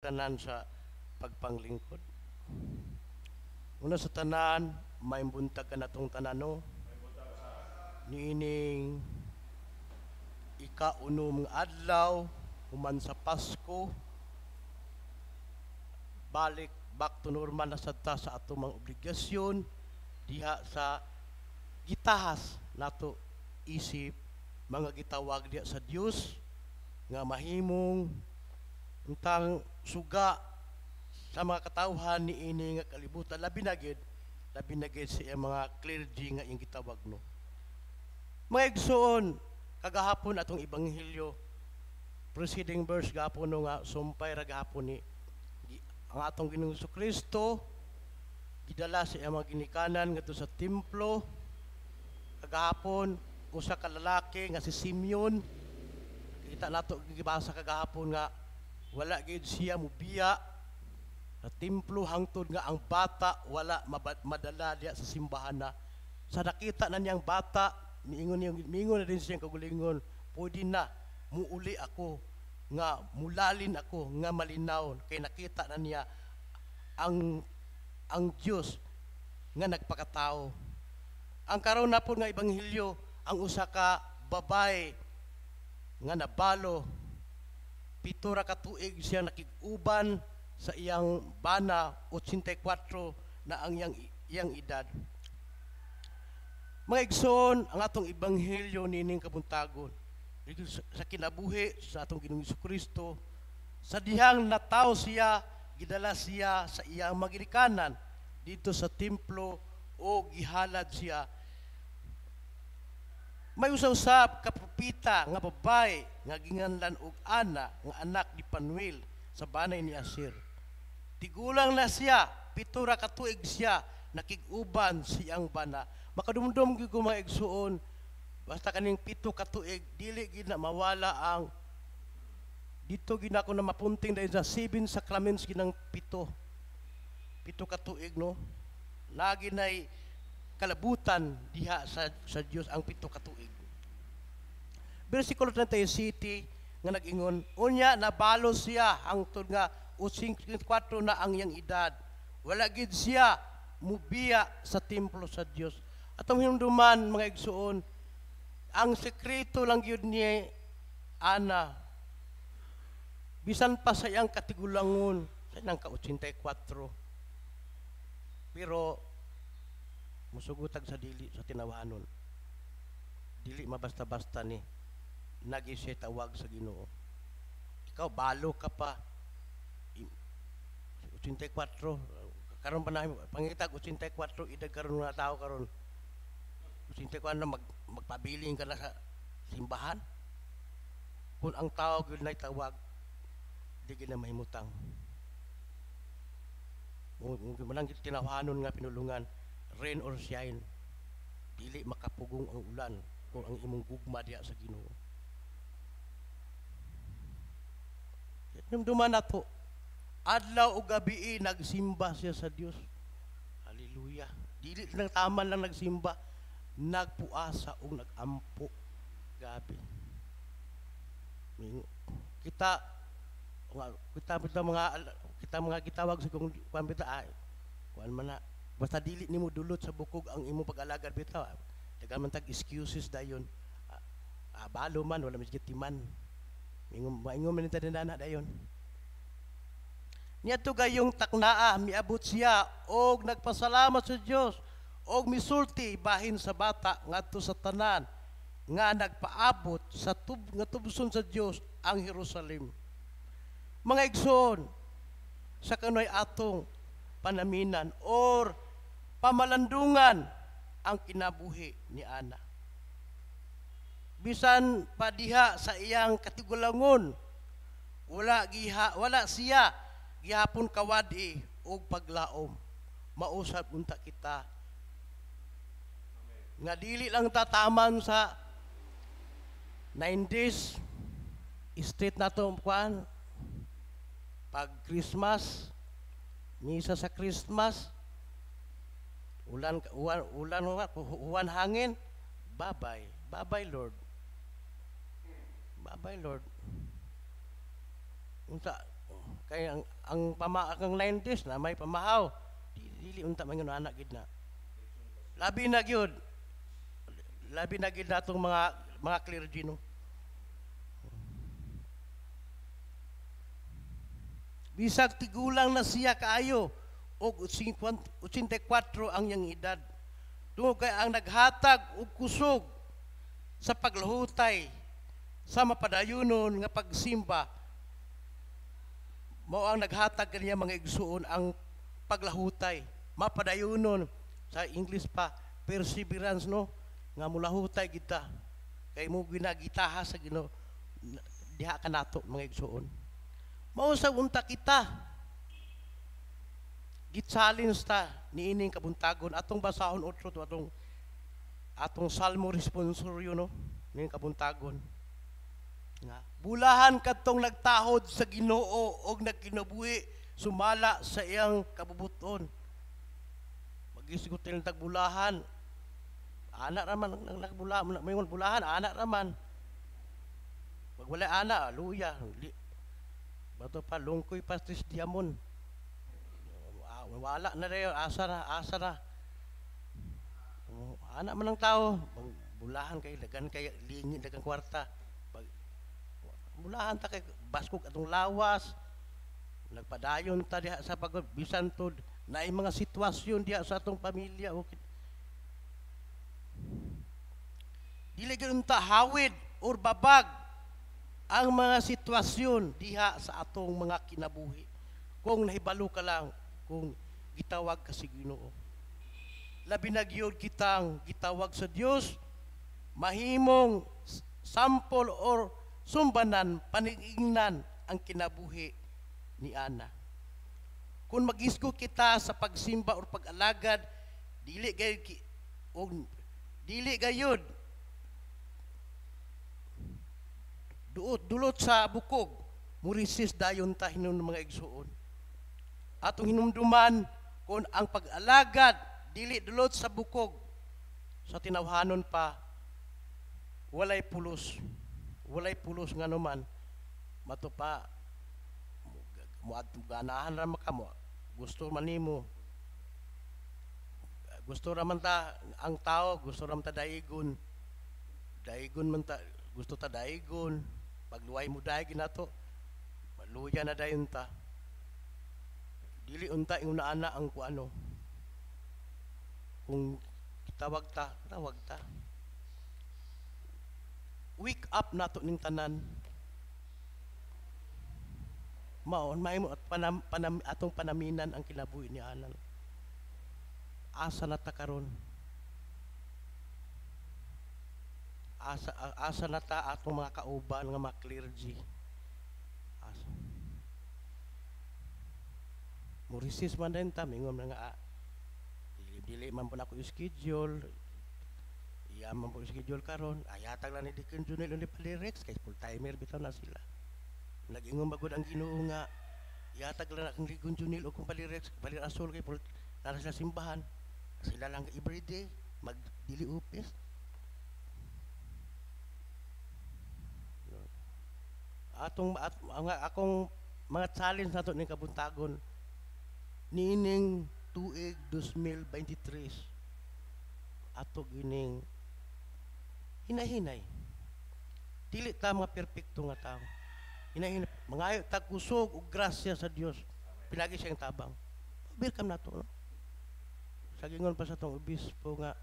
tanan sa pagpanglingkod. Una sa tanan, maimbuntag ka na itong tanano. Niining ikaunom ng adlaw, human sa Pasko, balik back to normal na ta sa ato mga obligasyon diha sa gitahas nato isip mga gitawag diha sa Dios nga mahimong Untang suga sa mga katawhan ni ini nga kalibutan labi na gid labi na gid sa mga clergy nga iyang gitawag no. Mga igsoon kagahapon atong ebanghelyo preceding verse gapon no nga sumpay ra gahapon ni ang atong Ginoong Kristo gidala sa mga ginikanan ngadto sa templo kagahapon usa ka lalaki nga si Simeon kita nato gibasa kagahapon nga wala gayud siya mubiya na templo hangtod nga ang bata wala madala diya sa simbahan na sa nakita na niyang bata miingon miingon na din siyang kagulingon pwede na muuli ako nga mulalin ako nga malinaw kay nakita na niya ang ang Dios nga nagpakatao ang karon na po nga ebanghelyo ang usa ka babay nga nabalo pitura ka tuig siya nakiguban sa iyang bana 84 na ang iyang, iyang edad. Mga igsoon, ang atong ebanghelyo nining kabuntagon dito sa kinabuhi sa atong Ginoong Kristo sa dihang nataw siya gidala siya sa iyang magirikanan dito sa templo o gihalad siya may usa-usap kapupita nga babae nga ginganlan og ana nga anak ni Panuel sa banay ni Asir. Tigulang na siya, pito ra ka tuig siya, nakiguban siyang bana. Makadumdum gyud mga igsuon basta kaning pito ka tuig dili gid na mawala ang dito gina ako na mapunting dahil sa seven sacraments ginang pito. Pito ka tuig no. Lagi nay kalabutan diha sa, sa Dios ang pito ka tuig. Bersikulo 37 nga nagingon, unya nabalo siya ang hangtod nga o 54 na ang iyang edad. Wala gid siya mubiya sa templo sa Dios. Atong hinduman mga igsuon, ang sekreto lang yun ni Ana. Bisan pa sa iyang katigulangon, sa nang ka-84. Pero musugutag sa dili sa tinawanon dili mabasta-basta ni nagisay tawag sa Ginoo ikaw balo ka pa 84 karon pa namin pangitag 84 idag karon na tao karon 84 na mag, magpabiling ka na sa simbahan kung ang tao gyud na tawag di na mahimutang mo manang tinawhanon nga pinulungan rain or shine, dili makapugong ang ulan kung ang imong gugma diya sa Ginoo. Dumduman to, adlaw o gabi nagsimba siya sa Dios. Hallelujah. Dili lang taman lang nagsimba, nagpuasa o nagampo gabi. Kita kita kita mga kita mga gitawag sa kung kwan bita ay kuan man na Basta dili nimo dulot sa bukog ang imong pag-alagad bitaw. Dagan tag excuses dayon. Ah, ah balo man wala misgit timan. ingon maingom man ta dinana dayon. Niya to gayong taknaa miabot siya og nagpasalamat sa Dios og misulti bahin sa bata ngadto sa tanan nga nagpaabot sa tub nga tubson sa Dios ang Jerusalem. Mga igsoon, sa kanoy atong panaminan or pamalandungan ang kinabuhi ni Ana. Bisan padiha sa iyang katigulangon, wala giha wala siya gihapon kawadi og paglaom. Mausap unta kita. Nga dili lang tataman sa 90s state na to pag Christmas, misa sa Christmas, Ulan, ulan, ulan, ulan hangin, bye bye bye bye Lord. bye bye Lord. Unta, kay ang, ang pamakang 90s na may pamahaw, dili unta man yun anak gid na. Labi na gyud. Labi na gyud natong mga mga clergy no. Bisag tigulang na siya kaayo, og 84 ang yang edad. Tungo kay ang naghatag og kusog sa paglahutay sa mapadayunon nga pagsimba mao ang naghatag kaniya mga igsuon ang paglahutay mapadayunon sa English pa perseverance no nga mulahutay kita kay mo ginagitaha sa Ginoo diha kanato mga igsuon mao sa unta kita Gi-challenge ta niining kabuntagon atong basahon otro to atong atong salmo responsoryo no ni kabuntagon nga bulahan katong nagtahod sa Ginoo og nagkinabuhi sumala sa iyang kabubuton magisigot nila tagbulahan anak raman ang nagbulahan mayon bulahan anak raman pag wala ana luya bato pa lungkoy pastis diamon wala na rin, asa na, asa na. Oh, anak man ng tao, bulahan kay lagan kay lingi dagan kwarta. Pag, bulahan ta kay baskog atong lawas. Nagpadayon ta diha sa pagod bisan tod na mga sitwasyon diha sa atong pamilya o oh, Dili gyud ta hawid or babag ang mga sitwasyon diha sa atong mga kinabuhi. Kung nahibalo ka lang, kung gitawag ka si Ginoo. Labi na kitang gitawag sa Dios mahimong sample or sumbanan panigingnan ang kinabuhi ni Ana. Kung magisko kita sa pagsimba or pag-alagad, dili gayud og dili gayud duot dulot sa bukog, murisis dayon ta hinon mga igsuon atong hinumduman kung ang pag-alagad dili dulot sa bukog sa tinawhanon pa walay pulos walay pulos nga naman matupa mo ganahan ra maka mo gusto man nimo gusto ra man ta ang tao gusto ra man ta daigon daigon man ta gusto ta daigon pagluway mo daig nato maluya na dayon ta dili unta yung naana ang kuano kung tawag ta tawag ta wake up nato ning tanan maon may mo at panam, panam, atong panaminan ang kinabuhi ni anan asa na ta karon asa asa na ta atong mga kauban nga mga clergy asa Murisis man din ta, mingon na nga, ah, dili man po na ako schedule, iya man po schedule karon ayatag na ni Deacon Junel undi palirex, kay full-timer bitaw na sila. Nagingon bagod ang ginoo nga, yatag na akong Deacon Junel o kung palirex, palirasol kay full, nara sila simbahan. Sila lang everyday, magdili upis. Atong, at, ang, akong mga challenge nato ni Kabuntagon, nining tuig 2023 ato gining hinahinay dili ta mga perpekto nga tao hinahinay mga tagkusog kusog grasya sa Dios pinagi siyang tabang welcome nato no? sa gingon pa sa tong obispo nga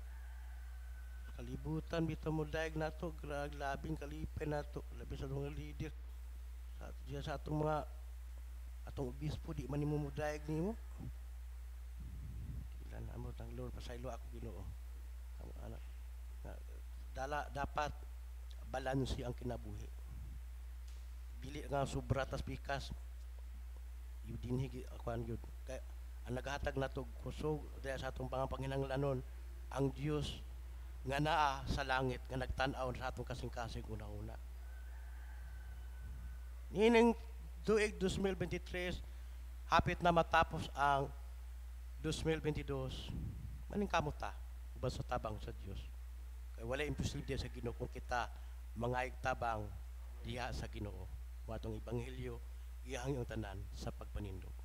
kalibutan bitaw mo daig nato grag labing kalipen nato labi sa mga leader sa, sa atong mga ato bispo di man nimo mudayag nimo ilan amo tang Lord pasaylo ako Ginoo amo anak dala dapat balanse ang kinabuhi dili nga sobra tas pikas yun ako akuan yun kay ang naghatag natog kusog daya sa atong pangapanginanglanon ang Dios nga naa sa langit nga nagtanaw sa atong kasing-kasing una-una. Nining tuig 2023, hapit na matapos ang 2022, maning kamuta, uban sa tabang sa Dios. Kay wala imposible sa Ginoo kung kita mangaig tabang diha sa Ginoo. Watong ebanghelyo iyahang yung tanan sa pagpanindog.